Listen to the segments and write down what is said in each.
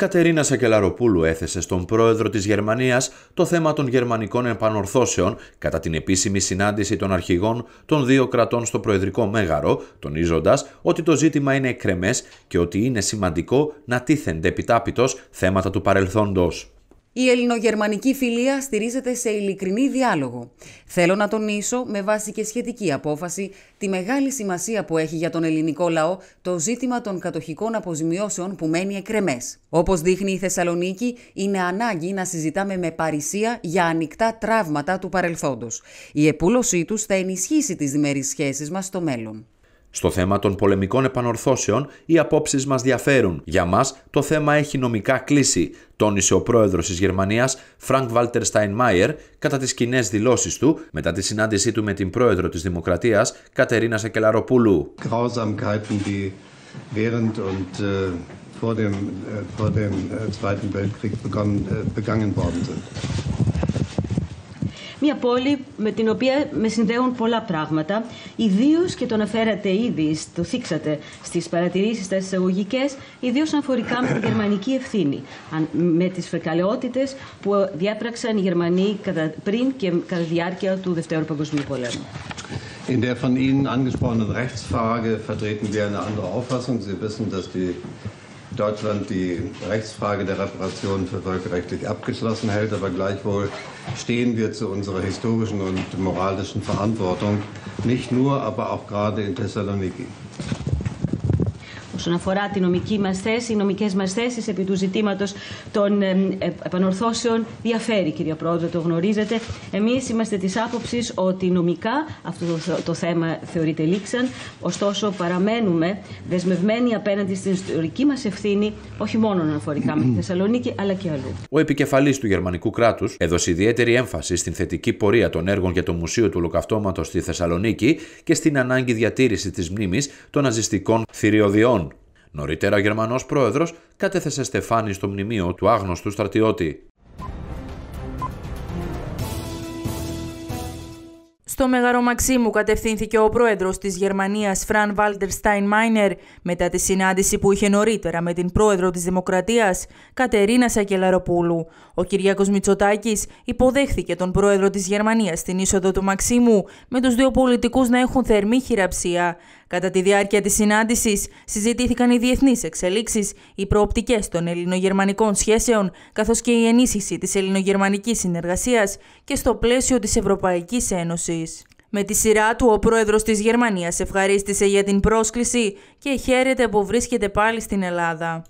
Κατερίνα Σακελαροπούλου έθεσε στον πρόεδρο της Γερμανίας το θέμα των γερμανικών επανορθώσεων κατά την επίσημη συνάντηση των αρχηγών των δύο κρατών στο Προεδρικό Μέγαρο, τονίζοντας ότι το ζήτημα είναι εκκρεμές και ότι είναι σημαντικό να τίθενται επιτάπητος θέματα του παρελθόντος. Η ελληνογερμανική φιλία στηρίζεται σε ειλικρινή διάλογο. Θέλω να τονίσω, με βάση και σχετική απόφαση, τη μεγάλη σημασία που έχει για τον ελληνικό λαό το ζήτημα των κατοχικών αποζημιώσεων που μένει εκρεμές. Όπως δείχνει η Θεσσαλονίκη, είναι ανάγκη να συζητάμε με παρησία για ανοιχτά τραύματα του παρελθόντος. Η επούλωσή τους θα ενισχύσει τις διμερείς σχέσεις μας στο μέλλον. Στο θέμα των πολεμικών επανορθώσεων, οι απόψεις μας διαφέρουν. Για μας, το θέμα έχει νομικά κλείσει, τόνισε ο πρόεδρος της Γερμανίας, Φρανκ Βάλτερ Στάινμάιερ, κατά τις κοινές δηλώσεις του μετά τη συνάντησή του με την πρόεδρο της Δημοκρατίας, Κατερίνα Σεκελαροπούλου. Μια πόλη με την οποία με συνδέουν πολλά πράγματα, ιδίως και το αναφέρατε ήδη, το θίξατε στις παρατηρήσεις, στα εισαγωγικές, ιδίως αναφορικά με τη γερμανική ευθύνη. Με τις φεκαλαιότητες που διάπραξαν οι Γερμανοί πριν και κατά διάρκεια του Δευτέρου Παγκοσμίου Πολέμου. In der von Ihnen angesprochenen Rechtsfrage vertreten wir eine andere Auffassung. Sie wissen, dass die Deutschland die Rechtsfrage der Reparation für völkerrechtlich abgeschlossen hält, aber gleichwohl stehen wir zu unserer historischen und moralischen Verantwortung, nicht nur, aber auch gerade in Thessaloniki. όσον αφορά τη νομική μας θέση, οι νομικές μας θέσεις επί του ζητήματος των ε, ε, επανορθώσεων διαφέρει, κυρία Πρόεδρε, το γνωρίζετε. Εμείς είμαστε της άποψης ότι νομικά αυτό το θέμα θεωρείται λήξαν, ωστόσο παραμένουμε δεσμευμένοι απέναντι στην ιστορική μας ευθύνη, όχι μόνο αναφορικά με τη Θεσσαλονίκη, αλλά και αλλού. Ο επικεφαλής του γερμανικού κράτους έδωσε ιδιαίτερη έμφαση στην θετική πορεία των έργων για το Μουσείο του Ολοκαυτώματος στη Θεσσαλονίκη και στην ανάγκη διατήρηση της μνήμης των ναζιστικών θηριωδιών. Νωρίτερα, ο Γερμανός πρόεδρος κατέθεσε στεφάνι στο μνημείο του άγνωστου στρατιώτη. Στο Μεγαρό Μαξίμου κατευθύνθηκε ο πρόεδρος της Γερμανίας Φραν Βάλτερ Μάινερ, μετά τη συνάντηση που είχε νωρίτερα με την πρόεδρο της Δημοκρατίας Κατερίνα Σακελαροπούλου. Ο Κυριάκος Μητσοτάκης υποδέχθηκε τον πρόεδρο της Γερμανίας στην είσοδο του Μαξίμου με τους δύο πολιτικούς να έχουν θερμή χειραψία. Κατά τη διάρκεια της συνάντησης συζητήθηκαν οι διεθνείς εξελίξεις, οι προοπτικές των ελληνογερμανικών σχέσεων, καθώς και η ενίσχυση της ελληνογερμανικής συνεργασίας και στο πλαίσιο της Ευρωπαϊκής Ένωσης. Με τη σειρά του, ο πρόεδρος της Γερμανίας ευχαρίστησε για την πρόσκληση και χαίρεται που βρίσκεται πάλι στην Ελλάδα.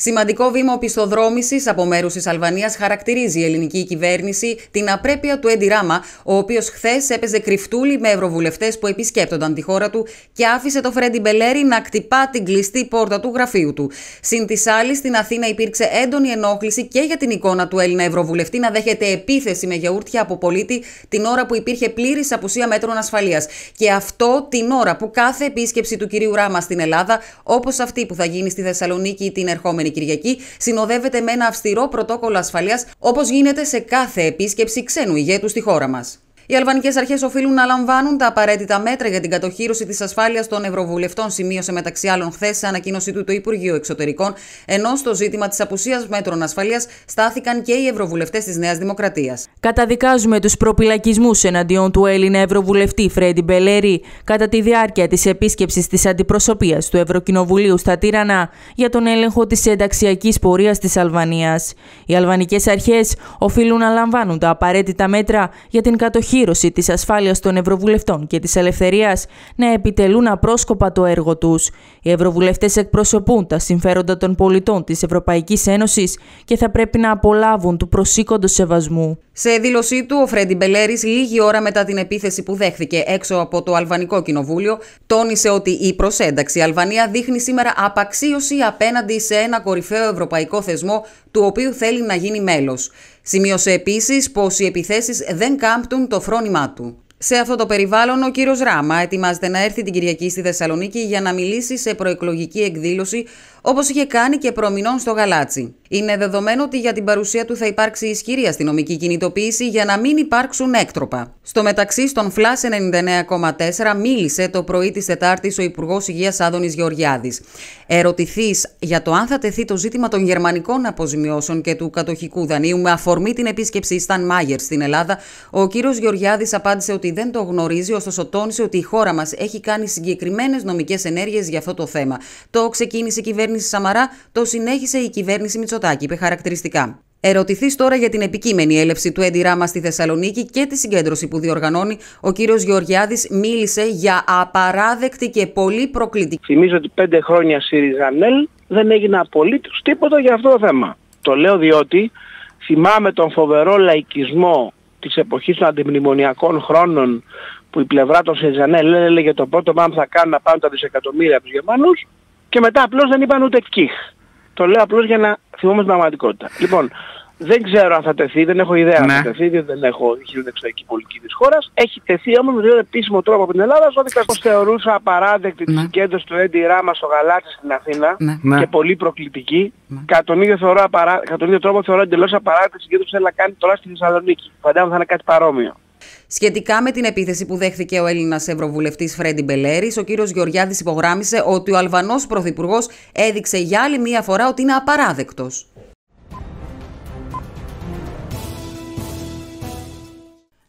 Σημαντικό βήμα οπισθοδρόμησης από μέρους της Αλβανίας χαρακτηρίζει η ελληνική κυβέρνηση την απρέπεια του Έντι Ράμα, ο οποίος χθες έπαιζε κρυφτούλη με ευρωβουλευτές που επισκέπτονταν τη χώρα του και άφησε το Φρέντι Μπελέρη να κτυπά την κλειστή πόρτα του γραφείου του. Συν της άλλης, στην Αθήνα υπήρξε έντονη ενόχληση και για την εικόνα του Έλληνα Ευρωβουλευτή να δέχεται επίθεση με γιαούρτια από πολίτη την ώρα που υπήρχε πλήρης απουσία μέτρων ασφαλείας. Και αυτό την ώρα που κάθε επίσκεψη του κυρίου Ράμα στην Ελλάδα, όπως αυτή που θα γίνει στη Θεσσαλονίκη την ερχόμενη Κυριακή συνοδεύεται με ένα αυστηρό πρωτόκολλο ασφαλείας όπως γίνεται σε κάθε επίσκεψη ξένου ηγέτου στη χώρα μας. Οι αλβανικές αρχές οφείλουν να λαμβάνουν τα απαραίτητα μέτρα για την κατοχήρωση της ασφάλειας των Ευρωβουλευτών, σημείωσε μεταξύ άλλων χθες σε ανακοίνωσή του το Υπουργείο Εξωτερικών, ενώ στο ζήτημα της απουσίας μέτρων ασφαλείας στάθηκαν και οι Ευρωβουλευτές της Νέας Δημοκρατίας. Καταδικάζουμε τους προπυλακισμούς εναντίον του Έλληνα Ευρωβουλευτή Φρέντι Μπελέρη κατά τη διάρκεια της επίσκεψης της αντιπροσωπείας του Ευρωκοινοβουλίου στα Τύρανα για τον έλεγχο της ενταξιακής πορείας της Αλβανίας. Οι αλβανικές αρχές οφείλουν να λαμβάνουν τα απαραίτητα μέτρα για την κατοχή ακύρωση της ασφάλειας των Ευρωβουλευτών και της ελευθερίας να επιτελούν απρόσκοπα το έργο τους. Οι Ευρωβουλευτές εκπροσωπούν τα συμφέροντα των πολιτών της Ευρωπαϊκής Ένωσης και θα πρέπει να απολάβουν του προσήκοντος σεβασμού. Σε δήλωσή του, ο Φρέντι Μπελέρης, λίγη ώρα μετά την επίθεση που δέχθηκε έξω από το Αλβανικό Κοινοβούλιο, τόνισε ότι η προσένταξη Αλβανία δείχνει σήμερα απαξίωση απέναντι σε ένα κορυφαίο ευρωπαϊκό θεσμό, του οποίου θέλει να γίνει μέλος. Σημείωσε επίσης πως οι επιθέσεις δεν κάμπτουν το φρόνημά του. Σε αυτό το περιβάλλον, ο κύριος Ράμα ετοιμάζεται να έρθει την Κυριακή στη Θεσσαλονίκη για να μιλήσει σε προεκλογική εκδήλωση όπως είχε κάνει και προμηνών στο γαλάτσι. Είναι δεδομένο ότι για την παρουσία του θα υπάρξει ισχυρή αστυνομική κινητοποίηση για να μην υπάρξουν έκτροπα. Στο μεταξύ, στον Φλάσ 99,4 μίλησε το πρωί της Τετάρτης ο Υπουργός Υγείας Άδωνης Γεωργιάδης. Ερωτηθείς για το αν θα τεθεί το ζήτημα των γερμανικών αποζημιώσεων και του κατοχικού δανείου με αφορμή την επίσκεψη Σταν Μάγερ στην Ελλάδα, ο κύριος Γεωργιάδης απάντησε ότι δεν το γνωρίζει, ωστόσο τόνισε ότι η χώρα μας έχει κάνει συγκεκριμένες νομικές ενέργειες για αυτό το θέμα. Το ξεκίνησε η κυβέρνηση κυβέρνηση Σαμαρά το συνέχισε η κυβέρνηση Μητσοτάκη, είπε χαρακτηριστικά. Ερωτηθείς τώρα για την επικείμενη έλευση του Έντι στη Θεσσαλονίκη και τη συγκέντρωση που διοργανώνει, ο κύριος Γεωργιάδης μίλησε για απαράδεκτη και πολύ προκλητική. Θυμίζω ότι πέντε χρόνια ΣΥΡΙΖΑΝΕΛ δεν έγινε απολύτως τίποτα για αυτό το θέμα. Το λέω διότι θυμάμαι τον φοβερό λαϊκισμό της εποχής των αντιμνημονιακών χρόνων που η πλευρά των ΣΥΡΙΖΑΝΕΛ έλεγε το πρώτο μάμ θα κάνουν να τα δισεκατομμύρια τους Γερμανου και μετά απλώς δεν είπαν ούτε κιχ. Το λέω απλώς για να θυμόμαστε την πραγματικότητα. Λοιπόν, δεν ξέρω αν θα τεθεί, δεν έχω ιδέα αν θα ναι. τεθεί, δεν έχω την εξωτερική πολιτική της χώρας. Έχει τεθεί όμως με τον επίσημο τρόπο από την Ελλάδα, ότι δικαστής θεωρούσα απαράδεκτη ναι. την του Έντι Ράμα στο Γαλάτσι στην Αθήνα ναι. Ναι. και πολύ προκλητική. Ναι. Κατά, τον ίδιο τρόπο θεωρώ εντελώς απαράδεκτη τη συγκέντρωση που θέλει να κάνει τώρα στη Θεσσαλονίκη. Φαντάζομαι θα είναι κάτι παρόμοιο. Σχετικά με την επίθεση που δέχθηκε ο Έλληνας Ευρωβουλευτής Φρέντι Μπελέρης, ο κύριος Γεωργιάδης υπογράμμισε ότι ο Αλβανός Πρωθυπουργός έδειξε για άλλη μία φορά ότι είναι απαράδεκτος.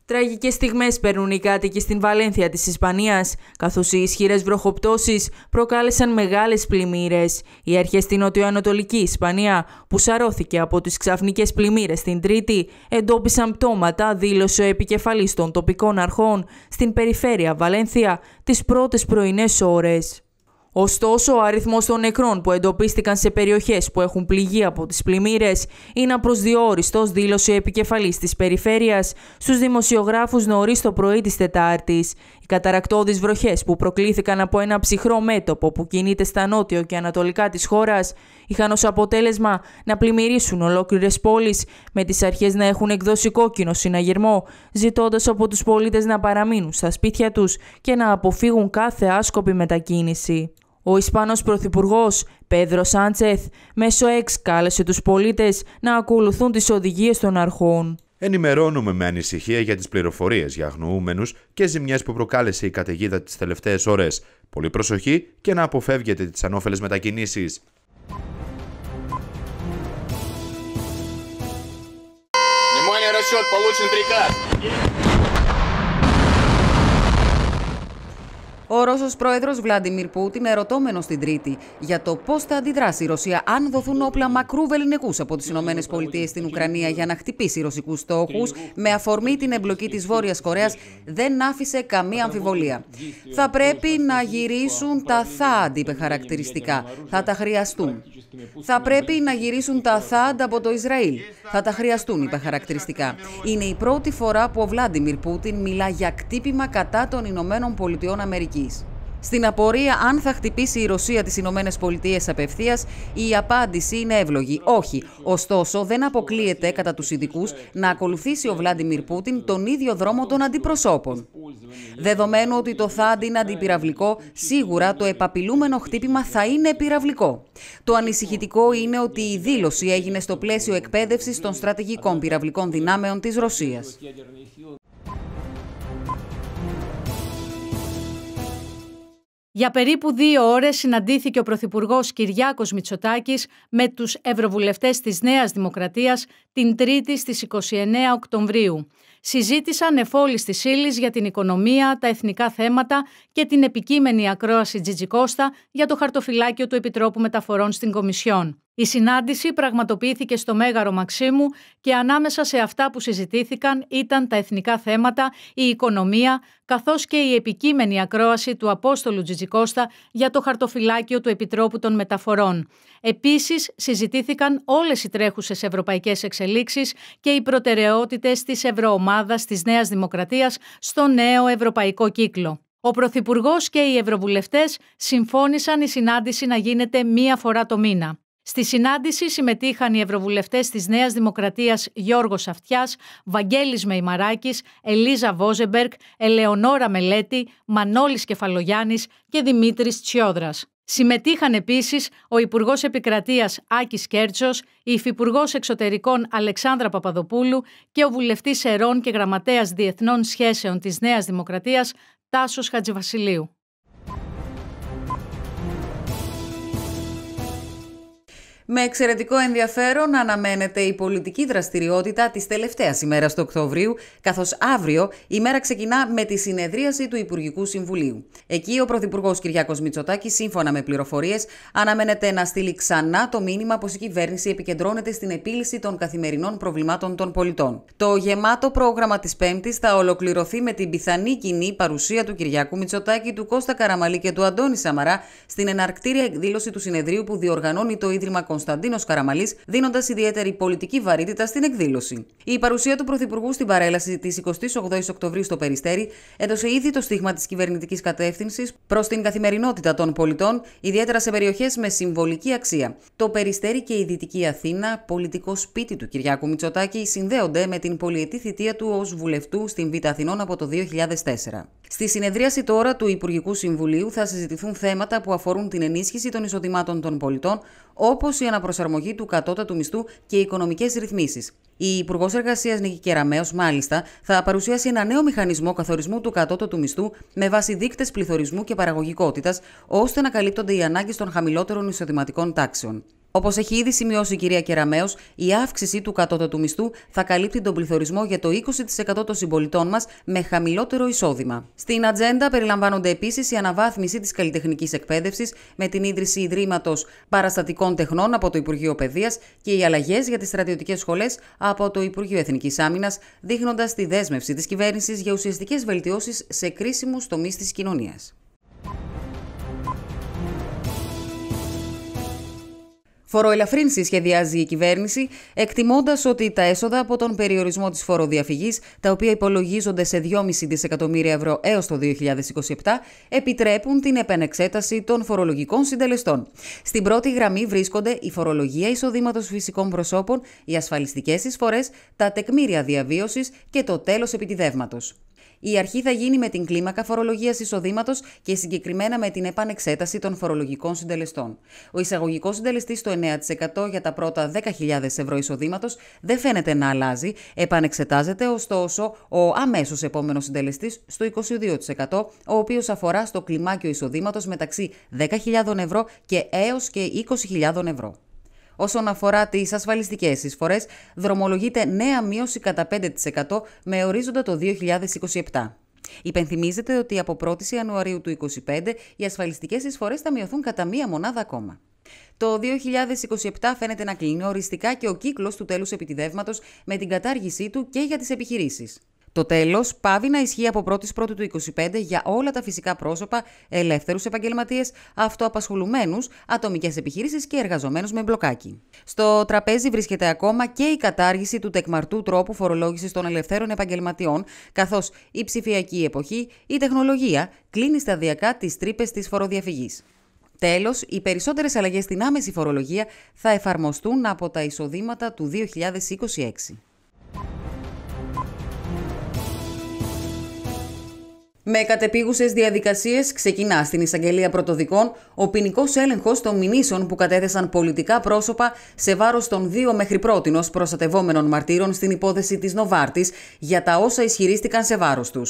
Τραγικές στιγμές περνούν οι κάτοικοι στην Βαλένθια της Ισπανίας, καθώς οι ισχυρές βροχοπτώσεις προκάλεσαν μεγάλες πλημμύρες. Οι αρχές στην νοτιοανατολική Ισπανία, που σαρώθηκε από τις ξαφνικές πλημμύρες την Τρίτη, εντόπισαν πτώματα, δήλωσε ο επικεφαλής των τοπικών αρχών στην περιφέρεια Βαλένθια τις πρώτες πρωινές ώρες. Ωστόσο, ο αριθμός των νεκρών που εντοπίστηκαν σε περιοχές που έχουν πληγεί από τις πλημμύρες είναι απροσδιορίστος, δήλωσε ο επικεφαλής της περιφέρειας, στους δημοσιογράφους νωρίς το πρωί της τετάρτης, Οι καταρακτώδεις βροχές που προκλήθηκαν από ένα ψυχρό μέτωπο που κινείται στα νότιο και ανατολικά της χώρας, είχαν ως αποτέλεσμα να πλημμυρίσουν ολόκληρες πόλεις με τις αρχές να έχουν εκδώσει κόκκινο συναγερμό ζητώντας από τους πολίτες να παραμείνουν στα σπίτια τους και να αποφύγουν κάθε άσκοπη μετακίνηση. Ο Ισπανός Πρωθυπουργός Πέδρο Σάντσεθ μέσω εξ κάλεσε τους πολίτες να ακολουθούν τις οδηγίες των αρχών. Ενημερώνουμε με ανησυχία για τις πληροφορίες για αγνοούμενους και ζημιές που προκάλεσε η καταιγίδα τις τελευταίες ώρες. Πολύ προσοχή και να αποφεύγετε τις ανώφελες μετακινήσεις. получен приказ. Ο Ρώσος πρόεδρος Βλάντιμιρ Πούτιν, ερωτώμενος την Τρίτη για το πώς θα αντιδράσει η Ρωσία αν δοθούν όπλα μακρού βεληνικούς από τις ΗΠΑ στην Ουκρανία για να χτυπήσει ρωσικούς στόχους, με αφορμή την εμπλοκή της Βόρειας Κορέας, δεν άφησε καμία αμφιβολία. Θα πρέπει να γυρίσουν τα θάντ, είπε χαρακτηριστικά. Θα τα χρειαστούν. Θα πρέπει να γυρίσουν τα θάντ από το Ισραήλ. Θα τα χρειαστούν, είπε χαρακτηριστικά. Είναι η πρώτη φορά που ο Βλάντιμιρ Πούτιν μιλά για κτύπημα κατά των Ηνωμένων Πολιτειών Αμερικής. Στην απορία αν θα χτυπήσει η Ρωσία τις Ηνωμένες Πολιτείες απευθείας, η απάντηση είναι εύλογη. Όχι. Ωστόσο, δεν αποκλείεται κατά τους ειδικούς να ακολουθήσει ο Βλάντιμιρ Πούτιν τον ίδιο δρόμο των αντιπροσώπων. Δεδομένου ότι το ΘΑΝΤ είναι αντιπυραυλικό, σίγουρα το επαπειλούμενο χτύπημα θα είναι πυραυλικό. Το ανησυχητικό είναι ότι η δήλωση έγινε στο πλαίσιο εκπαίδευσης των στρατηγικών πυραυλικών δυνάμεων της Ρωσίας. Για περίπου δύο ώρες συναντήθηκε ο Πρωθυπουργός Κυριάκος Μητσοτάκης με τους Ευρωβουλευτές της Νέας Δημοκρατίας την Τρίτη στις 29 Οκτωβρίου. Συζήτησαν εφόλης της ύλης για την οικονομία, τα εθνικά θέματα και την επικείμενη ακρόαση Τζιτζικώστα για το χαρτοφυλάκιο του Επιτρόπου Μεταφορών στην Κομισιόν. Η συνάντηση πραγματοποιήθηκε στο Μέγαρο Μαξίμου και ανάμεσα σε αυτά που συζητήθηκαν ήταν τα εθνικά θέματα, η οικονομία, καθώς και η επικείμενη ακρόαση του Απόστολου Τζιτζικώστα για το χαρτοφυλάκιο του Επιτρόπου των Μεταφορών. Επίσης, συζητήθηκαν όλες οι τρέχουσες ευρωπαϊκές εξελίξεις και οι προτεραιότητες της Ευρωομάδας της Νέας Δημοκρατίας στο νέο ευρωπαϊκό κύκλο. Ο Πρωθυπουργός και οι Ευρωβουλευτές συμφώνησαν η συνάντηση να γίνεται μία φορά το μήνα. Στη συνάντηση συμμετείχαν οι ευρωβουλευτές της Νέας Δημοκρατίας Γιώργος Αυτιάς, Βαγγέλης Μεϊμαράκης, Ελίζα Βόζεμπερκ, Ελεονόρα Μελέτη, Μανώλης Κεφαλογιάννης και Δημήτρης Τσιόδρας. Συμμετείχαν επίσης ο Υπουργός Επικρατείας Άκης Κέρτσος, η Υφυπουργός Εξωτερικών Αλεξάνδρα Παπαδοπούλου και ο Βουλευτής Ερών και Γραμματέας Διεθνών Σχέσεων της Νέας Δημοκρατίας Τάσος Χατζηβασιλείου. Με εξαιρετικό ενδιαφέρον αναμένεται η πολιτική δραστηριότητα της τελευταίας ημέρας του Οκτωβρίου, καθώς αύριο η μέρα ξεκινά με τη συνεδρίαση του Υπουργικού Συμβουλίου. Εκεί ο Πρωθυπουργός Κυριάκος Μητσοτάκης, σύμφωνα με πληροφορίες, αναμένεται να στείλει ξανά το μήνυμα πως η κυβέρνηση επικεντρώνεται στην επίλυση των καθημερινών προβλημάτων των πολιτών. Το γεμάτο πρόγραμμα της Πέμπτης θα ολοκληρωθεί με την πιθανή κοινή παρουσία του Κυριάκου Μητσοτάκη, του Κώστα Καραμαλή και του Αντώνη Σαμαρά στην εναρκτήρια εκδήλωση του συνεδρίου που διοργανώνει το Ίδρυμα Κωνσταντίνος Καραμαλής, δίνοντας ιδιαίτερη πολιτική βαρύτητα στην εκδήλωση. Η παρουσία του Πρωθυπουργού στην παρέλαση της 28η Οκτωβρίου στο Περιστέρι έδωσε ήδη το στίγμα της κυβερνητικής κατεύθυνσης προς την καθημερινότητα των πολιτών, ιδιαίτερα σε περιοχές με συμβολική αξία. Το Περιστέρι και η Δυτική Αθήνα, πολιτικό σπίτι του Κυριάκου Μητσοτάκη, συνδέονται με την πολιετή θητεία του ως βουλευτού στην Β' Αθηνών από το 2004. Στη συνεδρίαση τώρα του Υπουργικού Συμβουλίου θα συζητηθούν θέματα που αφορούν την ενίσχυση των εισοδημάτων των πολιτών, όπως η αναπροσαρμογή του κατώτατου μισθού και οι οικονομικές ρυθμίσεις. Η Υπουργός Εργασίας Νίκη Κεραμέο, μάλιστα, θα παρουσιάσει ένα νέο μηχανισμό καθορισμού του κατώτατου μισθού με βάση δείκτες πληθωρισμού και παραγωγικότητας, ώστε να καλύπτονται οι ανάγκες των χαμηλότερων εισοδηματικών τάξεων. Όπως έχει ήδη σημειώσει η κυρία Κεραμέο, η αύξηση του κατώτατου μισθού θα καλύπτει τον πληθωρισμό για το 20% των συμπολιτών μας με χαμηλότερο εισόδημα. Στην ατζέντα περιλαμβάνονται επίσης η αναβάθμιση της καλλιτεχνικής εκπαίδευσης με την ίδρυση Ιδρύματος Παραστατικών Τεχνών από το Υπουργείο Παιδείας και οι αλλαγές για τις στρατιωτικές σχολές από το Υπουργείο Εθνικής Άμυνας, δείχνοντας τη δέσμευση της κυβέρνησης για ουσιαστικές βελτιώσεις σε κρίσιμους τομείς της κοινωνίας. Φοροελαφρύνση σχεδιάζει η κυβέρνηση, εκτιμώντας ότι τα έσοδα από τον περιορισμό της φοροδιαφυγής, τα οποία υπολογίζονται σε 2,5 δισεκατομμύρια ευρώ έως το 2027, επιτρέπουν την επανεξέταση των φορολογικών συντελεστών. Στην πρώτη γραμμή βρίσκονται η φορολογία εισοδήματος φυσικών προσώπων, οι ασφαλιστικές εισφορές, τα τεκμήρια διαβίωσης και το τέλος επιτιδεύματος. Η αρχή θα γίνει με την κλίμακα φορολογίας εισοδήματος και συγκεκριμένα με την επανεξέταση των φορολογικών συντελεστών. Ο εισαγωγικός συντελεστής στο 9% για τα πρώτα 10.000 ευρώ εισοδήματος δεν φαίνεται να αλλάζει, επανεξετάζεται ωστόσο ο αμέσως επόμενος συντελεστής στο 22%, ο οποίος αφορά στο κλιμάκιο εισοδήματος μεταξύ 10.000 ευρώ και έως και 20.000 ευρώ. Όσον αφορά τις ασφαλιστικές εισφορές, δρομολογείται νέα μείωση κατά 5% με ορίζοντα το 2027. Υπενθυμίζεται ότι από 1η Ιανουαρίου του 2025 οι ασφαλιστικές εισφορές θα μειωθούν κατά μία μονάδα ακόμα. Το 2027 φαίνεται να κλείνει οριστικά και ο κύκλος του τέλους επιτιδεύματος με την κατάργησή του και για τις επιχειρήσεις. Το τέλος πάβει να ισχύει από 1η Πρώτη του 2025 για όλα τα φυσικά πρόσωπα, ελεύθερους επαγγελματίες, αυτοαπασχολουμένους, ατομικές επιχειρήσεις και εργαζομένους με μπλοκάκι. Στο τραπέζι βρίσκεται ακόμα και η κατάργηση του τεκμαρτού τρόπου φορολόγησης των ελευθέρων επαγγελματιών, καθώς η ψηφιακή εποχή, η τεχνολογία κλείνει σταδιακά τις τρύπες της φοροδιαφυγής. Τέλος, οι περισσότερες αλλαγές στην άμεση φορολογία θα εφαρμοστούν από τα εισοδήματα του 2026. με κατεπίγουσες διαδικασίες ξεκινά στην εισαγγελία πρωτοδικών ο ποινικός έλεγχος των μηνύσεων που κατέθεσαν πολιτικά πρόσωπα σε βάρος των δύο μέχρι πρότινο προστατευόμενων μαρτύρων στην υπόθεση της Νοβάρτης για τα όσα ισχυρίστηκαν σε βάρος τους.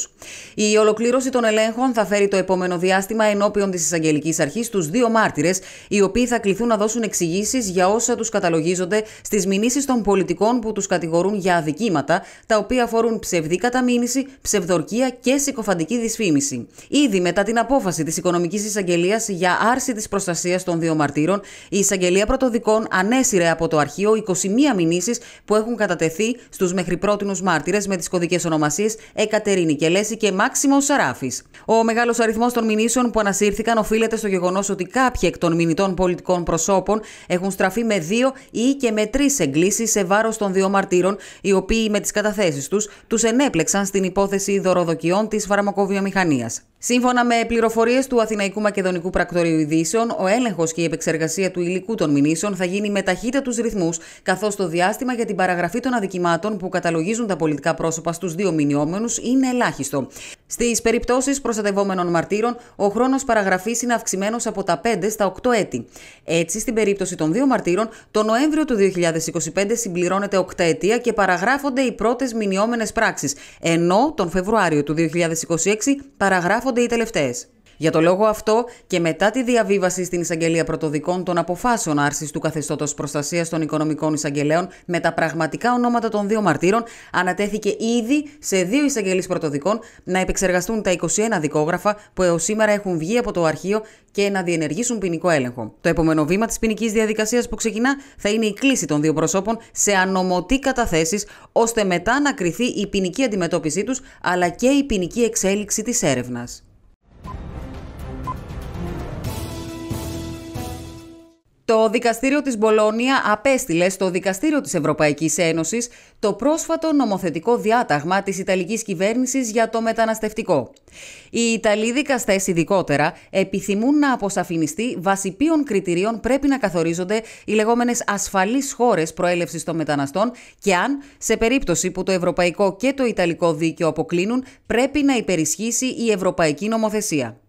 Η ολοκλήρωση των ελέγχων θα φέρει το επόμενο διάστημα ενώπιον της εισαγγελικής αρχής τους δύο μάρτυρες, οι οποίοι θα κληθούν να δώσουν εξηγήσεις για όσα τους καταλογίζονται στις μηνύσεις των πολιτικών που τους κατηγορούν για αδικήματα, τα οποία αφορούν ψευδή καταμήνυση, ψευδορκία και συκοφαντική δυσφήμιση. Ήδη μετά την απόφαση της Οικονομικής Εισαγγελίας για άρση της προστασίας των δύο μαρτύρων, η Εισαγγελία Πρωτοδικών ανέσυρε από το αρχείο 21 μηνύσεις που έχουν κατατεθεί στους μέχρι πρότινους μάρτυρες με τις κωδικές ονομασίες Εκατερίνη Κελέση και Μάξιμο Σαράφης. Ο μεγάλος αριθμός των μηνύσεων που ανασύρθηκαν οφείλεται στο γεγονός ότι κάποιοι εκ των μηνυτών πολιτικών προσώπων έχουν στραφεί με δύο ή και με τρεις εγκλήσει σε βάρος των δύο μαρτύρων, οι οποίοι με τις καταθέσεις τους τους ενέπλεξαν στην υπόθεση δωροδοκιών της φαρμακοβιομηχανία βιομηχανίας. Σύμφωνα με πληροφορίες του Αθηναϊκού Μακεδονικού Πρακτορείου Ειδήσεων, ο έλεγχος και η επεξεργασία του υλικού των μηνύσεων θα γίνει με ταχύτατους ρυθμούς, καθώς το διάστημα για την παραγραφή των αδικημάτων που καταλογίζουν τα πολιτικά πρόσωπα στους δύο μηνυόμενου είναι ελάχιστο. Στις περιπτώσεις προστατευόμενων μαρτύρων, ο χρόνος παραγραφής είναι αυξημένος από τα 5 στα 8 έτη. Έτσι, στην περίπτωση των δύο μαρτύρων, το Νοέμβριο του 2025 συμπληρώνεται ετία και παραγράφονται οι πρώτες μηνυόμενε πράξεις, ενώ τον Φεβρουάριο του 2026 παραγράφονται έρχονται οι τελευταίες. Για το λόγο αυτό και μετά τη διαβίβαση στην εισαγγελία πρωτοδικών των αποφάσεων άρσης του καθεστώτος προστασίας των οικονομικών εισαγγελέων με τα πραγματικά ονόματα των δύο μαρτύρων, ανατέθηκε ήδη σε δύο εισαγγελείς πρωτοδικών να επεξεργαστούν τα 21 δικόγραφα που έως σήμερα έχουν βγει από το αρχείο και να διενεργήσουν ποινικό έλεγχο. Το επόμενο βήμα της ποινικής διαδικασίας που ξεκινά θα είναι η κλίση των δύο προσώπων σε ανομωτή καταθέσεις, ώστε μετά να κριθεί η ποινική αντιμετώπιση τους αλλά και η ποινική εξέλιξη της έρευνας. Το Δικαστήριο της Μπολόνια απέστειλε στο Δικαστήριο της Ευρωπαϊκής Ένωσης το πρόσφατο νομοθετικό διάταγμα της Ιταλικής κυβέρνησης για το μεταναστευτικό. Οι Ιταλοί δικαστές ειδικότερα επιθυμούν να αποσαφινιστεί βάσει ποιων κριτηρίων πρέπει να καθορίζονται οι λεγόμενες ασφαλείς χώρες προέλευσης των μεταναστών και αν, σε περίπτωση που το ευρωπαϊκό και το ιταλικό δίκαιο αποκλίνουν, πρέπει να υπερισχύσει η ευρωπαϊκή νομοθεσία.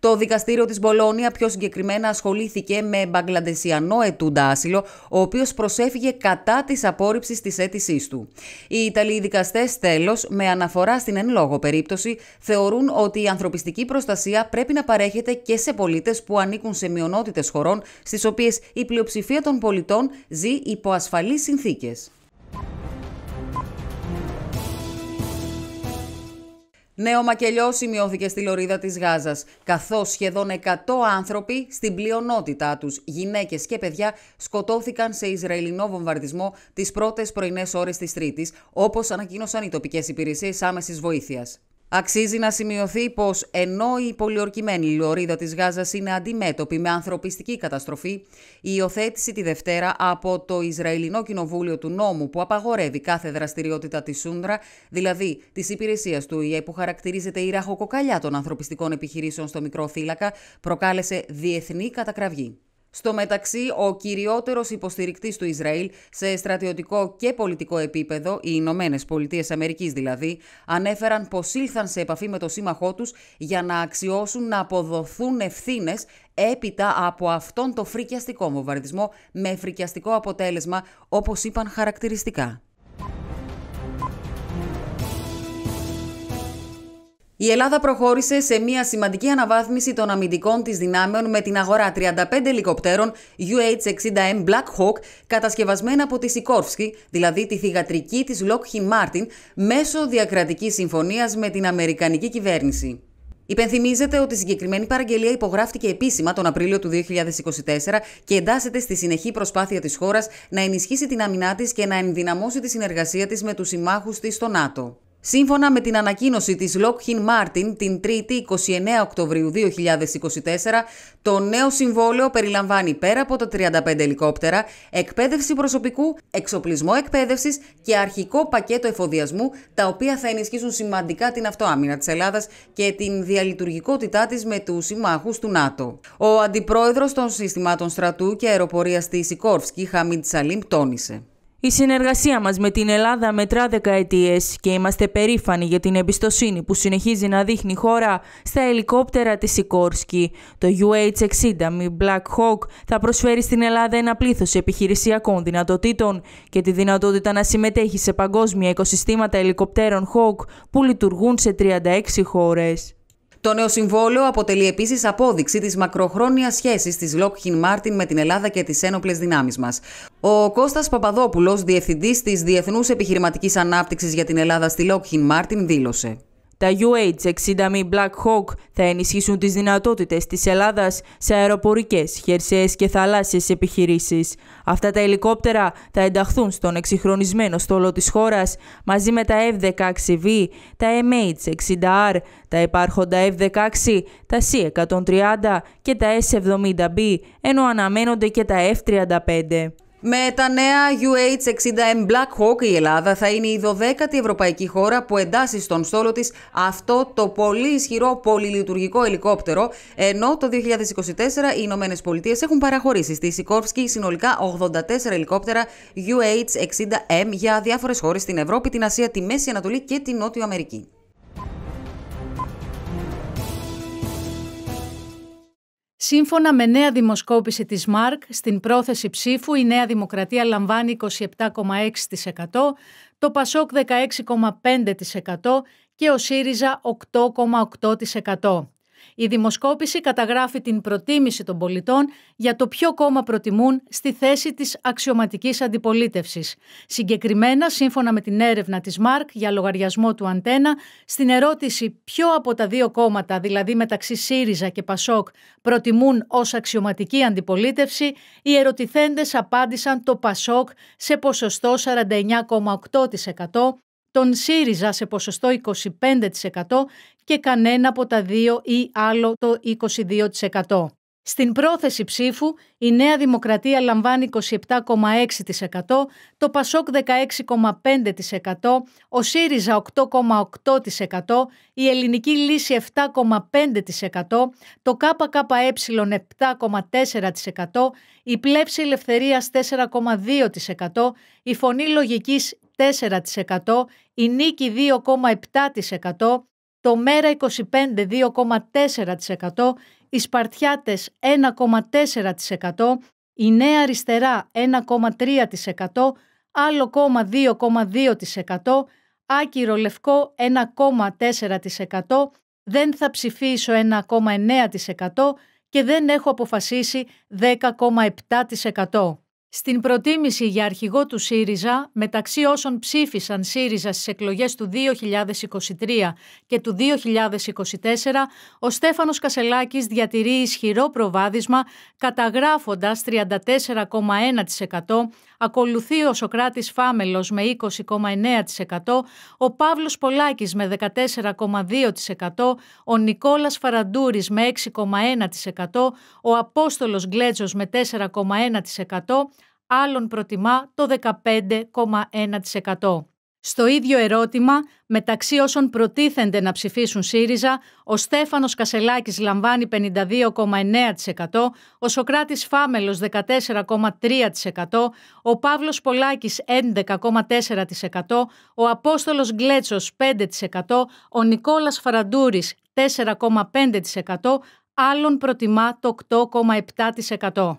Το δικαστήριο της Μπολόνια πιο συγκεκριμένα ασχολήθηκε με μπαγκλαντεσιανό ετούντα άσυλο, ο οποίος προσέφυγε κατά της απόρριψης της αίτησής του. Οι Ιταλοί δικαστές, τέλος, με αναφορά στην εν λόγω περίπτωση, θεωρούν ότι η ανθρωπιστική προστασία πρέπει να παρέχεται και σε πολίτες που ανήκουν σε μειονότητες χωρών, στις οποίες η πλειοψηφία των πολιτών ζει υπό ασφαλείς συνθήκες. Νέο μακελιό σημειώθηκε στη λωρίδα της Γάζας, καθώς σχεδόν 100 άνθρωποι, στην πλειονότητά τους γυναίκες και παιδιά, σκοτώθηκαν σε Ισραηλινό βομβαρδισμό τις πρώτες πρωινές ώρες της Τρίτης, όπως ανακοίνωσαν οι τοπικές υπηρεσίες άμεσης βοήθειας. Αξίζει να σημειωθεί πως ενώ η πολιορκημένη λωρίδα της Γάζας είναι αντιμέτωπη με ανθρωπιστική καταστροφή, η υιοθέτηση τη Δευτέρα από το Ισραηλινό Κοινοβούλιο του νόμου που απαγορεύει κάθε δραστηριότητα της Σούντρα, δηλαδή της υπηρεσίας του ΙΕ που χαρακτηρίζεται η ραχοκοκαλιά των ανθρωπιστικών επιχειρήσεων στο μικρό θύλακα, προκάλεσε διεθνή κατακραυγή. Στο μεταξύ, ο κυριότερος υποστηρικτής του Ισραήλ σε στρατιωτικό και πολιτικό επίπεδο, οι Ηνωμένες Πολιτείες Αμερικής δηλαδή, ανέφεραν πως ήλθαν σε επαφή με το σύμμαχό τους για να αξιώσουν να αποδοθούν ευθύνες έπειτα από αυτόν το φρικιαστικό μοβαρδισμό, με φρικιαστικό αποτέλεσμα όπως είπαν χαρακτηριστικά. Η Ελλάδα προχώρησε σε μια σημαντική αναβάθμιση των αμυντικών της δυνάμεων με την αγορά 35 ελικοπτέρων UH-60M Black Hawk κατασκευασμένα από τη Σικόρφσκι, δηλαδή τη θηγατρική της Lockheed Martin, μέσω διακρατικής συμφωνίας με την Αμερικανική κυβέρνηση. Υπενθυμίζεται ότι η συγκεκριμένη παραγγελία υπογράφτηκε επίσημα τον Απρίλιο του 2024 και εντάσσεται στη συνεχή προσπάθεια της χώρας να ενισχύσει την αμυνά της και να ενδυναμώσει τη συνεργασία της με τους συμμάχους της στο ΝΑΤΟ. Σύμφωνα με την ανακοίνωση της Lockheed Martin την 3η 29 Οκτωβρίου 2024, το νέο συμβόλαιο περιλαμβάνει πέρα από τα 35 ελικόπτερα, εκπαίδευση προσωπικού, εξοπλισμό εκπαίδευσης και αρχικό πακέτο εφοδιασμού, τα οποία θα ενισχύσουν σημαντικά την αυτοάμυνα της Ελλάδας και την διαλειτουργικότητά της με τους συμμάχους του ΝΑΤΟ. Ο αντιπρόεδρος των συστημάτων στρατού και αεροπορίας της Σικόρφσκη, Χαμίντ Σαλίμ, τόνισε. Η συνεργασία μας με την Ελλάδα μετρά δεκαετίες και είμαστε περήφανοι για την εμπιστοσύνη που συνεχίζει να δείχνει η χώρα στα ελικόπτερα της Σικόρσκη. Το UH-60 με Black Hawk θα προσφέρει στην Ελλάδα ένα πλήθος επιχειρησιακών δυνατοτήτων και τη δυνατότητα να συμμετέχει σε παγκόσμια οικοσυστήματα ελικοπτέρων Hawk που λειτουργούν σε 36 χώρες. Το νέο συμβόλαιο αποτελεί επίσης απόδειξη της μακροχρόνιας σχέσης της Lockheed Martin με την Ελλάδα και τις ένοπλες δυνάμεις μας. Ο Κώστας Παπαδόπουλος, διευθυντής της Διεθνούς Επιχειρηματικής Ανάπτυξης για την Ελλάδα στη Lockheed Martin, δήλωσε. Τα UH-60 Black Hawk θα ενισχύσουν τις δυνατότητες της Ελλάδας σε αεροπορικές, χερσαίες και θαλάσσιες επιχειρήσεις. Αυτά τα ελικόπτερα θα ενταχθούν στον εξυγχρονισμένο στόλο της χώρας μαζί με τα F-16V, τα MH-60R, τα υπάρχοντα F-16, τα C-130 και τα S-70B, ενώ αναμένονται και τα F-35. Με τα νέα UH-60M Black Hawk η Ελλάδα θα είναι η 12η ευρωπαϊκή χώρα που εντάσσει στον στόλο της αυτό το πολύ ισχυρό πολυλειτουργικό ελικόπτερο, ενώ το 2024 οι Ηνωμένες Πολιτείες έχουν παραχωρήσει στη Σικόφσκι συνολικά 84 ελικόπτερα UH-60M για διάφορες χώρες στην Ευρώπη, την Ασία, τη Μέση Ανατολή και την Νότιο Αμερική. Σύμφωνα με νέα δημοσκόπηση της ΜΑΡΚ, στην πρόθεση ψήφου η Νέα Δημοκρατία λαμβάνει 27,6%, το ΠΑΣΟΚ 16,5% και ο ΣΥΡΙΖΑ 8,8%. Η δημοσκόπηση καταγράφει την προτίμηση των πολιτών για το ποιο κόμμα προτιμούν στη θέση της αξιωματικής αντιπολίτευσης. Συγκεκριμένα, σύμφωνα με την έρευνα της ΜΑΡΚ για λογαριασμό του Αντένα, στην ερώτηση ποιο από τα δύο κόμματα, δηλαδή μεταξύ ΣΥΡΙΖΑ και ΠΑΣΟΚ, προτιμούν ως αξιωματική αντιπολίτευση, οι ερωτηθέντες απάντησαν το ΠΑΣΟΚ σε ποσοστό 49,8% τον ΣΥΡΙΖΑ σε ποσοστό 25% και κανένα από τα δύο ή άλλο το 22%. Στην πρόθεση ψήφου, η Νέα Δημοκρατία λαμβάνει 27,6%, το ΠΑΣΟΚ 16,5%, ο ΣΥΡΙΖΑ 8,8%, η Ελληνική Λύση 7,5%, το ΚΚΕ 7,4%, η Πλέψη Ελευθερίας 4,2%, η Φωνή Λογικής 4%, η Νίκη 2,7%, το Μέρα 25 2,4%, οι Σπαρτιάτες 1,4%, η Νέα Αριστερά 1,3%, άλλο κόμμα 2,2%, άκυρο λευκό 1,4%, δεν θα ψηφίσω 1,9% και δεν έχω αποφασίσει 10,7%. Στην προτίμηση για αρχηγό του ΣΥΡΙΖΑ, μεταξύ όσων ψήφισαν ΣΥΡΙΖΑ στις εκλογές του 2023 και του 2024, ο Στέφανος Κασελάκης διατηρεί ισχυρό προβάδισμα, καταγράφοντας 34,1% ακολουθεί ο Σοκράτης Φάμελος με 20,9%, ο Παύλος Πολάκης με 14,2%, ο Νικόλας Φαραντούρης με 6,1%, ο Απόστολος Γκλέτζος με 4,1%, άλλον προτιμά το 15,1%. Στο ίδιο ερώτημα, μεταξύ όσων προτίθενται να ψηφίσουν ΣΥΡΙΖΑ, ο Στέφανος Κασελάκης λαμβάνει 52,9%, ο Σοκράτης Φάμελος 14,3%, ο Παύλος Πολάκης 11,4%, ο Απόστολος Γκλέτσος 5%, ο Νικόλας Φαραντούρης 4,5%, άλλον προτιμά το 8,7%.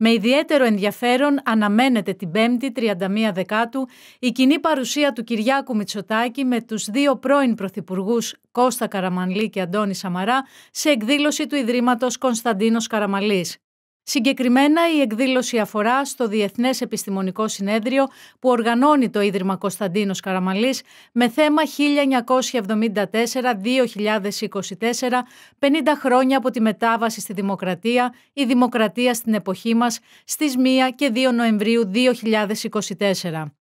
Με ιδιαίτερο ενδιαφέρον αναμένεται την 5η 31 Δεκάτου η κοινή παρουσία του Κυριάκου Μητσοτάκη με τους δύο πρώην πρωθυπουργούς Κώστα Καραμανλή και Αντώνη Σαμαρά σε εκδήλωση του Ιδρύματος Κωνσταντίνος Καραμαλής. Συγκεκριμένα, η εκδήλωση αφορά στο Διεθνές Επιστημονικό Συνέδριο που οργανώνει το Ίδρυμα Κωνσταντίνος Καραμαλής με θέμα 1974-2024, 50 χρόνια από τη μετάβαση στη Δημοκρατία, η Δημοκρατία στην εποχή μας, στις 1 και 2 Νοεμβρίου 2024.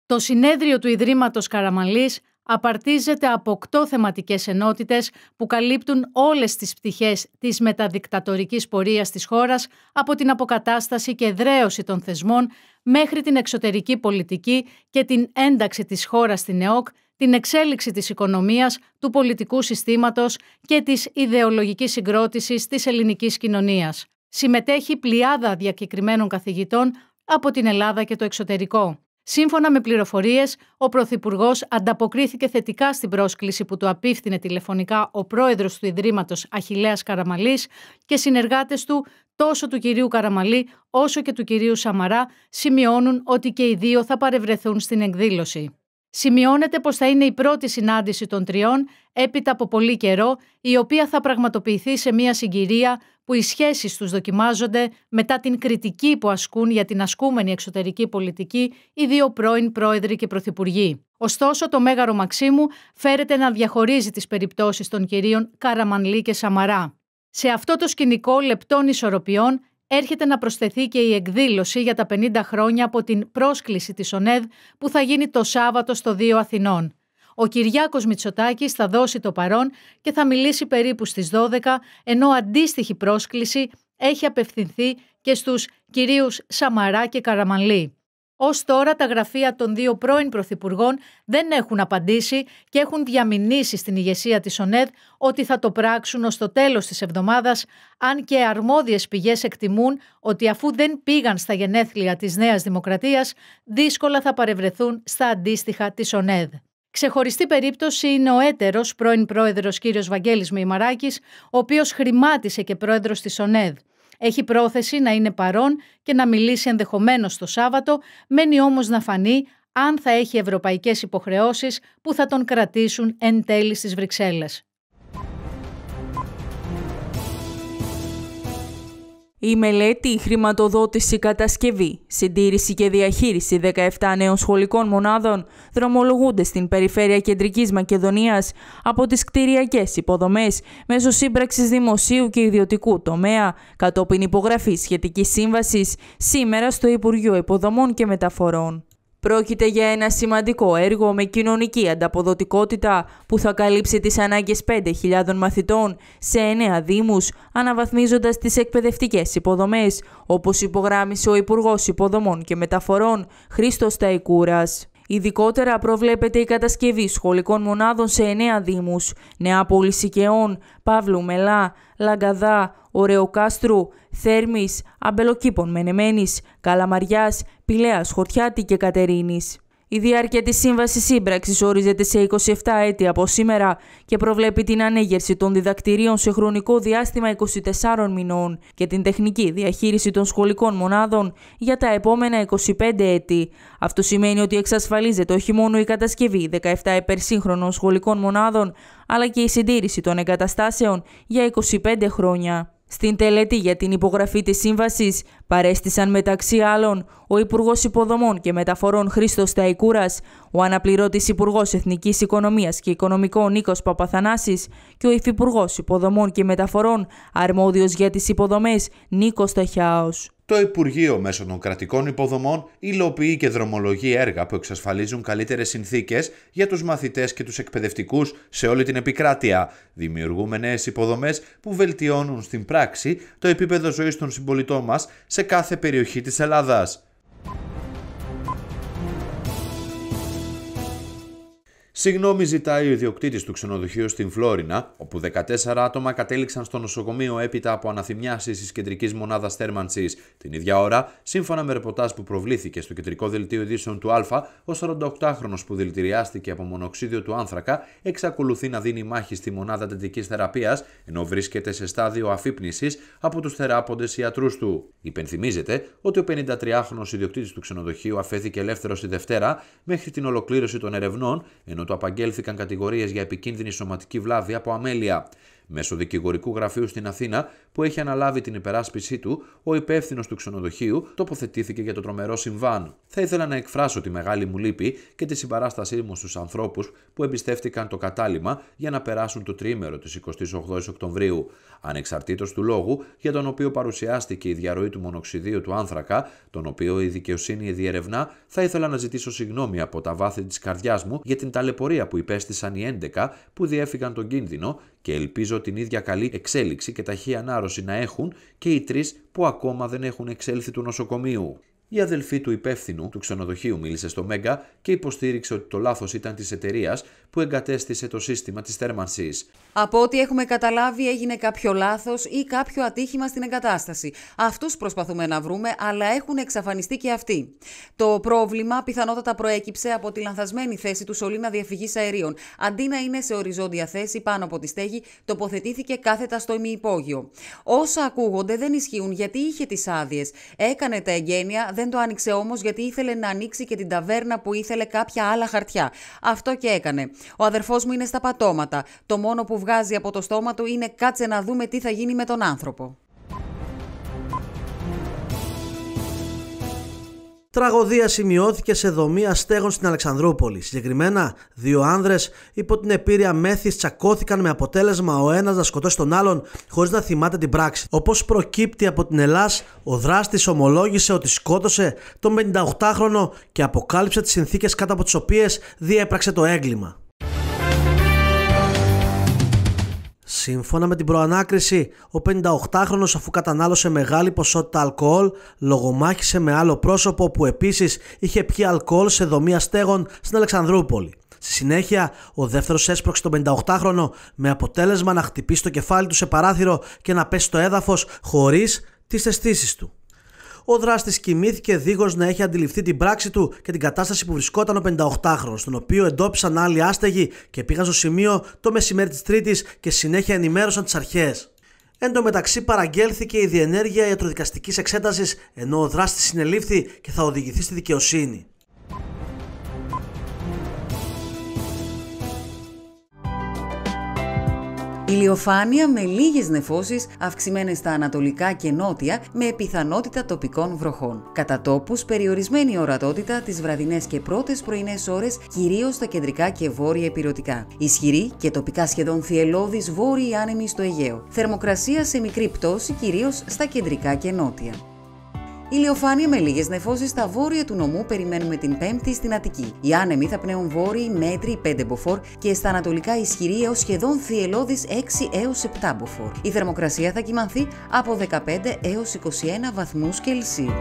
Το συνέδριο του Ιδρύματος Καραμαλής απαρτίζεται από οκτώ θεματικές ενότητες που καλύπτουν όλες τις πτυχές της μεταδικτατορικής πορείας της χώρας από την αποκατάσταση και δρέωση των θεσμών μέχρι την εξωτερική πολιτική και την ένταξη της χώρας στην ΕΟΚ, την εξέλιξη της οικονομίας, του πολιτικού συστήματος και της ιδεολογικής συγκρότησης της ελληνικής κοινωνίας. Συμμετέχει πλειάδα διακεκριμένων καθηγητών από την Ελλάδα και το εξωτερικό. Σύμφωνα με πληροφορίες, ο Πρωθυπουργός ανταποκρίθηκε θετικά στην πρόσκληση που του απίφθινε τηλεφωνικά ο πρόεδρος του Ιδρύματος Αχηλέα Καραμαλής και συνεργάτες του, τόσο του κυρίου Καραμαλή όσο και του κυρίου Σαμαρά, σημειώνουν ότι και οι δύο θα παρευρεθούν στην εκδήλωση. Σημειώνεται πως θα είναι η πρώτη συνάντηση των τριών έπειτα από πολύ καιρό, η οποία θα πραγματοποιηθεί σε μια συγκυρία που οι σχέσεις τους δοκιμάζονται μετά την κριτική που ασκούν για την ασκούμενη εξωτερική πολιτική οι δύο πρώην πρόεδροι και πρωθυπουργοί. Ωστόσο, το Μέγαρο Μαξίμου φέρεται να διαχωρίζει τις περιπτώσεις των κυρίων Καραμανλή και Σαμαρά. Σε αυτό το σκηνικό λεπτών ισορροπιών έρχεται να προσθεθεί και η εκδήλωση για τα 50 χρόνια από την πρόσκληση της ΟΝΕΔ που θα γίνει το Σάββατο στο Δύο Αθηνών. Ο Κυριάκος Μητσοτάκης θα δώσει το παρόν και θα μιλήσει περίπου στις 12, ενώ αντίστοιχη πρόσκληση έχει απευθυνθεί και στους κυρίους Σαμαρά και Καραμανλή. Ως τώρα τα γραφεία των δύο πρώην πρωθυπουργών δεν έχουν απαντήσει και έχουν διαμηνήσει στην ηγεσία της ΟΝΕΔ ότι θα το πράξουν ως το τέλος της εβδομάδας, αν και αρμόδιες πηγές εκτιμούν ότι αφού δεν πήγαν στα γενέθλια της Νέας Δημοκρατίας, δύσκολα θα παρευρεθούν στα αντίστοιχα της ΟΝΕΔ. Ξεχωριστή περίπτωση είναι ο έτερος πρώην πρόεδρος κ. Βαγγέλης Μημαράκη, ο οποίος χρημάτισε και πρόεδρος της ΟΝΕΔ. Έχει πρόθεση να είναι παρόν και να μιλήσει ενδεχομένως το Σάββατο, μένει όμως να φανεί αν θα έχει ευρωπαϊκές υποχρεώσεις που θα τον κρατήσουν εν τέλει στις Βρυξέλλες. Η μελέτη «Χρηματοδότηση, κατασκευή, συντήρηση και διαχείριση 17 νέων σχολικών μονάδων» δρομολογούνται στην περιφέρεια Κεντρικής Μακεδονίας από τις κτηριακές υποδομές μέσω σύμπραξης δημοσίου και ιδιωτικού τομέα κατόπιν υπογραφής σχετικής σύμβασης σήμερα στο Υπουργείο Υποδομών και Μεταφορών. Πρόκειται για ένα σημαντικό έργο με κοινωνική ανταποδοτικότητα που θα καλύψει τις ανάγκες 5.000 μαθητών σε 9 δήμους, αναβαθμίζοντας τις εκπαιδευτικές υποδομές, όπως υπογράμμισε ο Υπουργός Υποδομών και Μεταφορών Χρήστος Ταϊκούρας. Ειδικότερα προβλέπεται η κατασκευή σχολικών μονάδων σε 9 δήμους, Νεάπολης Σικαιών, Παύλου Μελά, Λαγκαδά, Ωρεοκάστρου, Θέρμης, Αμπελοκήπων Μενεμένης, Καλαμαριάς, Πηλέας, Χορτιάτη και Κατερίνης. Η διάρκεια της σύμβασης σύμπραξης ορίζεται σε 27 έτη από σήμερα και προβλέπει την ανέγερση των διδακτηρίων σε χρονικό διάστημα 24 μηνών και την τεχνική διαχείριση των σχολικών μονάδων για τα επόμενα 25 έτη. Αυτό σημαίνει ότι εξασφαλίζεται όχι μόνο η κατασκευή 17 υπερσύγχρονων σχολικών μονάδων, αλλά και η συντήρηση των εγκαταστάσεων για 25 χρόνια. Στην τελετή για την υπογραφή της σύμβασης παρέστησαν μεταξύ άλλων ο Υπουργός Υποδομών και Μεταφορών Χρήστος Ταϊκούρας, ο Αναπληρώτης Υπουργός Εθνικής Οικονομίας και Οικονομικών Νίκος Παπαθανάσης και ο Υφυπουργός Υποδομών και Μεταφορών, αρμόδιος για τις υποδομές Νίκος Ταχιάος. Το Υπουργείο μέσω των κρατικών υποδομών υλοποιεί και δρομολογεί έργα που εξασφαλίζουν καλύτερες συνθήκες για τους μαθητές και τους εκπαιδευτικούς σε όλη την επικράτεια. Δημιουργούμε νέες υποδομές που βελτιώνουν στην πράξη το επίπεδο ζωής των συμπολιτών μας σε κάθε περιοχή της Ελλάδας. Συγγνώμη ζητάει ο ιδιοκτήτης του ξενοδοχείου στην Φλόρινα, όπου 14 άτομα κατέληξαν στο νοσοκομείο έπειτα από αναθυμιάσεις της κεντρικής μονάδας θέρμανσης. Την ίδια ώρα, σύμφωνα με ρεπορτάζ που προβλήθηκε στο κεντρικό δελτίο ειδήσεων του Α, ο 48χρονο που δηλητηριάστηκε από μονοξίδιο του άνθρακα εξακολουθεί να δίνει μάχη στη μονάδα τεντική θεραπείας, ενώ βρίσκεται σε στάδιο αφύπνισης από τους θεράποντες ιατρούς του. Υπενθυμίζεται ότι ο 53χρονο ιδιοκτήτης του ξενοδοχείου αφέθηκε ελεύθερος τη Δευτέρα μέχρι την ολοκλήρωση των ερευνών, ενώ του απαγγέλθηκαν κατηγορίες για επικίνδυνη σωματική βλάβη από αμέλεια μέσω δικηγορικού γραφείου στην Αθήνα που έχει αναλάβει την υπεράσπιση του, ο υπεύθυνος του ξενοδοχείου τοποθετήθηκε για το τρομερό συμβάν. Θα ήθελα να εκφράσω τη μεγάλη μου λύπη και τη συμπαράστασή μου στους ανθρώπους που εμπιστεύτηκαν το κατάλημα για να περάσουν το τρίμερο της 28η Οκτωβρίου. Ανεξαρτήτως του λόγου για τον οποίο παρουσιάστηκε η διαρροή του μονοξιδίου του άνθρακα, τον οποίο η δικαιοσύνη διερευνά, θα ήθελα να ζητήσω συγγνώμη από τα βάθη της καρδιάς μου για την ταλαιπωρία που υπέστησαν οι 11 που διέφυγαν τον κίνδυνο και ελπίζω την ίδια καλή εξέλιξη και ταχύ ανάρρωση να έχουν και οι τρεις που ακόμα δεν έχουν εξέλθει του νοσοκομείου. Η αδελφή του υπεύθυνου του ξενοδοχείου μίλησε στο Μέγκα και υποστήριξε ότι το λάθος ήταν της εταιρείας που εγκατέστησε το σύστημα της θέρμανσης. Από ό,τι έχουμε καταλάβει, έγινε κάποιο λάθος ή κάποιο ατύχημα στην εγκατάσταση. Αυτούς προσπαθούμε να βρούμε, αλλά έχουν εξαφανιστεί και αυτοί. Το πρόβλημα πιθανότατα προέκυψε από τη λανθασμένη θέση του σωλήνα διαφυγής αερίων. Αντί να είναι σε οριζόντια θέση πάνω από τη στέγη, τοποθετήθηκε κάθετα στο ημιυπόγειο. Όσα ακούγονται δεν ισχύουν γιατί είχε τις άδειες. Έκανε τα εγγένεια, δεν το άνοιξε όμως γιατί ήθελε να ανοίξει και την ταβέρνα που ήθελε κάποια άλλα χαρτιά. Αυτό και έκανε. Ο αδερφός μου είναι στα πατώματα. Το μόνο που βγάζει από το στόμα του είναι κάτσε να δούμε τι θα γίνει με τον άνθρωπο. Τραγωδία σημειώθηκε σε δομή αστέγων στην Αλεξανδρούπολη. Συγκεκριμένα, δύο άνδρες υπό την επίρρεια μέθης τσακώθηκαν με αποτέλεσμα ο ένας να σκοτώσει τον άλλον χωρίς να θυμάται την πράξη. Όπως προκύπτει από την Ελλάδα, ο δράστης ομολόγησε ότι σκότωσε τον 58χρονο και αποκάλυψε τις συνθήκες κάτω από τις οποίες διέπραξε το έγκλημα. Σύμφωνα με την προανάκριση, ο 58χρονος αφού κατανάλωσε μεγάλη ποσότητα αλκοόλ, λογομάχησε με άλλο πρόσωπο που επίσης είχε πιει αλκοόλ σε δομή αστέγων στην Αλεξανδρούπολη. Στη συνέχεια, ο δεύτερος έσπρωξε τον 58χρονο με αποτέλεσμα να χτυπήσει το κεφάλι του σε παράθυρο και να πέσει στο έδαφος χωρίς τις αισθήσεις του ο δράστης κοιμήθηκε δίχω να έχει αντιληφθεί την πράξη του και την κατάσταση που βρισκόταν ο 58χρονο, τον οποίο εντόπισαν άλλοι άστεγοι και πήγαν στο σημείο το μεσημέρι της Τρίτης και συνέχεια ενημέρωσαν τις αρχές. Εν τω μεταξύ, παραγγέλθηκε η διενέργεια ιατροδικαστικής εξέτασης, ενώ ο δράστης συνελήφθη και θα οδηγηθεί στη δικαιοσύνη. Ηλιοφάνεια με λίγες νεφώσεις αυξημένες στα ανατολικά και νότια με πιθανότητα τοπικών βροχών. Κατά τόπους, περιορισμένη ορατότητα τις βραδινές και πρώτες πρωινές ώρες κυρίως στα κεντρικά και βόρεια επιρωτικά. Ισχυρή και τοπικά σχεδόν θυελώδης βόρεια άνεμη στο Αιγαίο. Θερμοκρασία σε μικρή πτώση κυρίως στα κεντρικά και νότια. Ηλιοφάνεια με λίγες νεφώσεις στα βόρεια του νομού περιμένουμε την Πέμπτη στην Αττική. Οι άνεμοι θα πνέουν βόρειοι μέτρη 5 μποφόρ και στα ανατολικά ισχυροί έως σχεδόν θυελώδεις 6 έω 7 μποφόρ. Η θερμοκρασία θα κοιμανθεί από 15 έω 21 βαθμούς Κελσίου.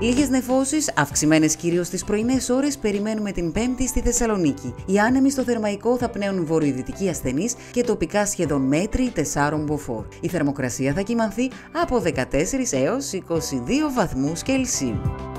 Λίγες νεφώσεις, αυξημένες κυρίως στις πρωινές ώρες, περιμένουμε την Πέμπτη στη Θεσσαλονίκη. Οι άνεμοι στο θερμαϊκό θα πνέουν βορειοδυτικοί ασθενείς και τοπικά σχεδόν μέτρη 4 μποφόρ. Η θερμοκρασία θα κοιμανθει από 14 έω 22 βαθμούς Κελσίου.